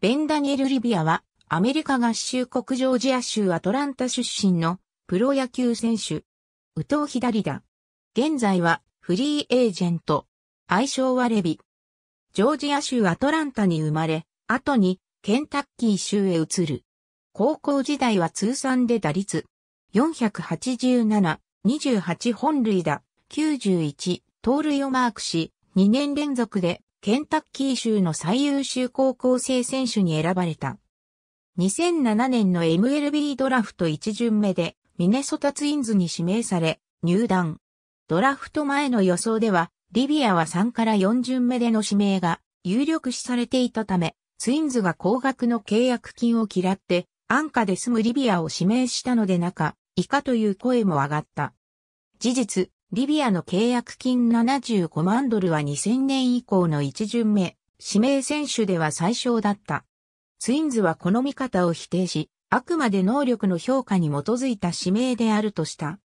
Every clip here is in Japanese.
ベン・ダニエル・リビアは、アメリカ合衆国ジョージア州アトランタ出身のプロ野球選手。右投左打。現在はフリーエージェント。愛称はレビ。ジョージア州アトランタに生まれ、後にケンタッキー州へ移る。高校時代は通算で打率487、28本塁打、91、盗塁をマークし、2年連続でケンタッキー州の最優秀高校生選手に選ばれた。2007年の MLB ドラフト1巡目でミネソタツインズに指名され入団。ドラフト前の予想ではリビアは3から4巡目での指名が有力視されていたためツインズが高額の契約金を嫌って安価で済むリビアを指名したので中以下という声も上がった。事実、リビアの契約金75万ドルは2000年以降の一巡目、指名選手では最小だった。ツインズはこの見方を否定し、あくまで能力の評価に基づいた指名であるとした。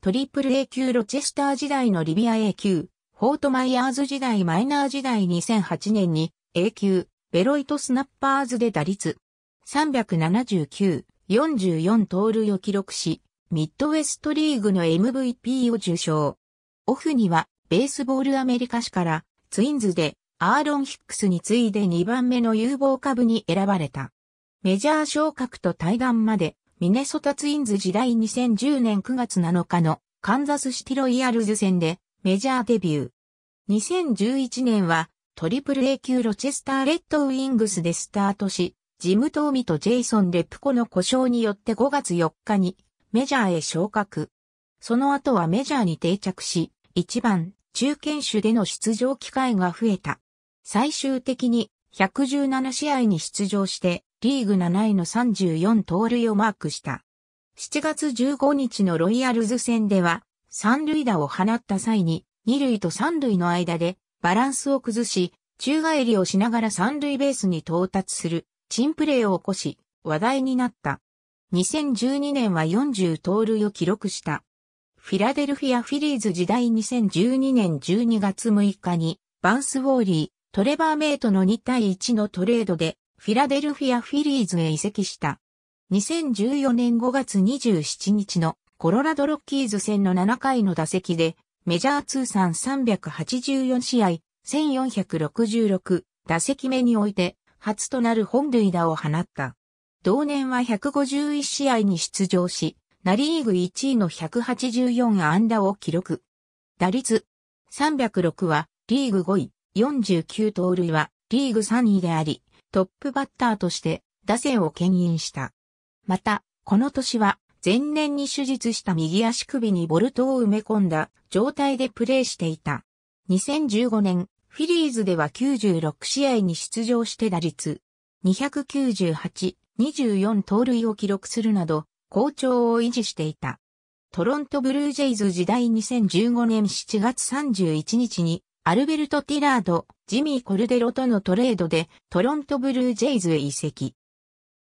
トリプル A 級ロチェスター時代のリビア A 級、フォートマイヤーズ時代マイナー時代2008年に A 級、ベロイトスナッパーズで打率379、44盗塁を記録し、ミッドウェストリーグの MVP を受賞。オフには、ベースボールアメリカ市から、ツインズで、アーロン・ヒックスに次いで2番目の有望株に選ばれた。メジャー昇格と対談まで、ミネソタツインズ時代2010年9月7日のカンザスシティロイヤルズ戦でメジャーデビュー。2011年はトリプル A 級ロチェスターレッドウィングスでスタートし、ジム・トーミとジェイソン・レプコの故障によって5月4日にメジャーへ昇格。その後はメジャーに定着し、一番、中堅手での出場機会が増えた。最終的に117試合に出場して、リーグ7位の34盗塁をマークした。7月15日のロイヤルズ戦では、三塁打を放った際に、二塁と三塁の間でバランスを崩し、宙返りをしながら三塁ベースに到達する、チンプレーを起こし、話題になった。2012年は40盗塁を記録した。フィラデルフィア・フィリーズ時代2012年12月6日に、バンス・ウォーリー、トレバー・メイトの2対1のトレードで、フィラデルフィア・フィリーズへ移籍した。2014年5月27日のコロラドロッキーズ戦の7回の打席で、メジャー通算384試合、1466打席目において、初となる本塁打を放った。同年は151試合に出場し、ナリーグ1位の184安打を記録。打率306はリーグ5位、49盗塁はリーグ3位であり、トップバッターとして打線を牽引した。また、この年は前年に手術した右足首にボルトを埋め込んだ状態でプレーしていた。2015年、フィリーズでは96試合に出場して打率298、24盗塁を記録するなど、好調を維持していた。トロントブルージェイズ時代2015年7月31日に、アルベルト・ティラード、ジミー・コルデロとのトレードで、トロントブルージェイズへ移籍。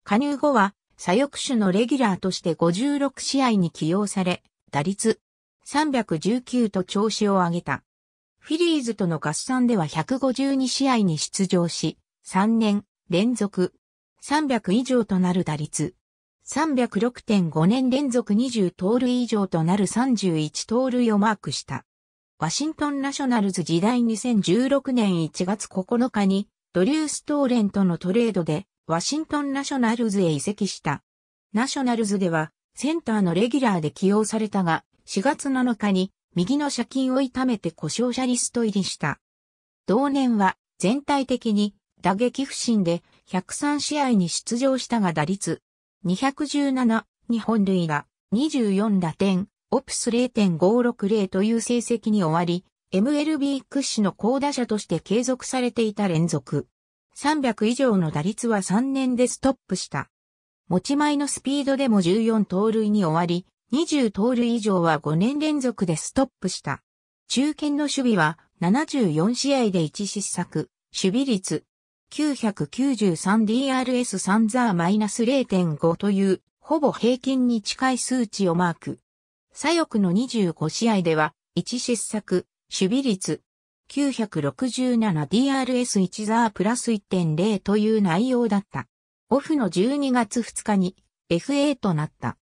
加入後は、左翼手のレギュラーとして56試合に起用され、打率319と調子を上げた。フィリーズとの合算では152試合に出場し、3年連続300以上となる打率。306.5年連続20盗塁以上となる31盗塁をマークした。ワシントンナショナルズ時代2016年1月9日にドリューストーレンとのトレードでワシントンナショナルズへ移籍した。ナショナルズではセンターのレギュラーで起用されたが4月7日に右の車金を痛めて故障者リスト入りした。同年は全体的に打撃不振で103試合に出場したが打率217日本塁が24打点、オプス0.560という成績に終わり、MLB 屈指の高打者として継続されていた連続。300以上の打率は3年でストップした。持ち前のスピードでも14盗塁に終わり、20盗塁以上は5年連続でストップした。中堅の守備は74試合で1失策、守備率 993DRS サンザーマイナス -0.5 という、ほぼ平均に近い数値をマーク。左翼の25試合では、1失策、守備率、967DRS1 ザープラス1.0という内容だった。オフの12月2日に FA となった。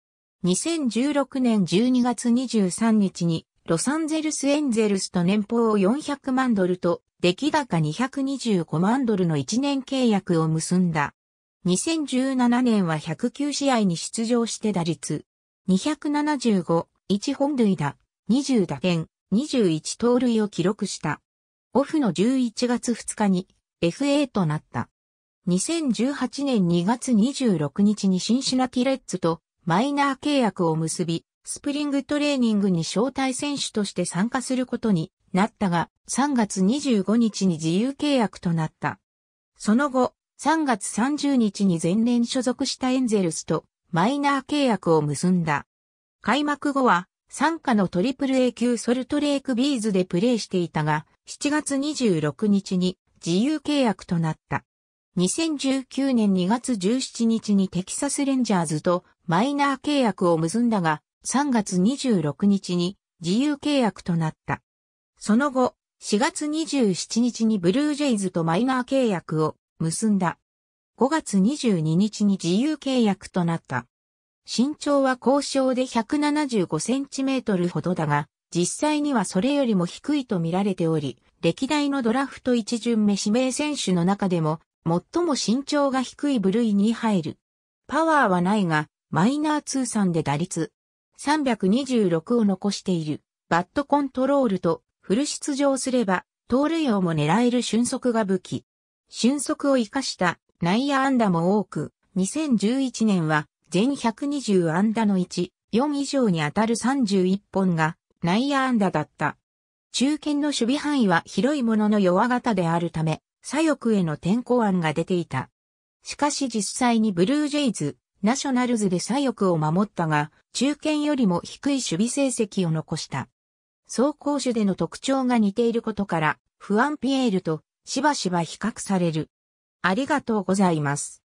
2016年12月23日にロサンゼルスエンゼルスと年俸を400万ドルと出来高225万ドルの1年契約を結んだ。2017年は109試合に出場して打率275、1本塁打、20打点、21盗塁を記録した。オフの11月2日に FA となった。2018年2月26日にシンシナティレッツとマイナー契約を結び、スプリングトレーニングに招待選手として参加することになったが、3月25日に自由契約となった。その後、3月30日に前年所属したエンゼルスとマイナー契約を結んだ。開幕後は、参加のトリプル A 級ソルトレイクビーズでプレーしていたが、7月26日に自由契約となった。2019年2月17日にテキサスレンジャーズとマイナー契約を結んだが、3月26日に自由契約となった。その後、4月27日にブルージェイズとマイナー契約を結んだ。5月22日に自由契約となった。身長は交渉で175センチメートルほどだが、実際にはそれよりも低いと見られており、歴代のドラフト一巡目指名選手の中でも、最も身長が低い部類に入る。パワーはないが、マイナー通算で打率326を残している。バットコントロールとフル出場すれば、盗塁王も狙える俊足が武器。俊足を活かした内野安打も多く、2011年は全120安打の1、4以上に当たる31本が内野安打だった。中堅の守備範囲は広いものの弱型であるため、左翼への転向案が出ていた。しかし実際にブルージェイズ、ナショナルズで左翼を守ったが、中堅よりも低い守備成績を残した。走行種での特徴が似ていることから、不安ピエールとしばしば比較される。ありがとうございます。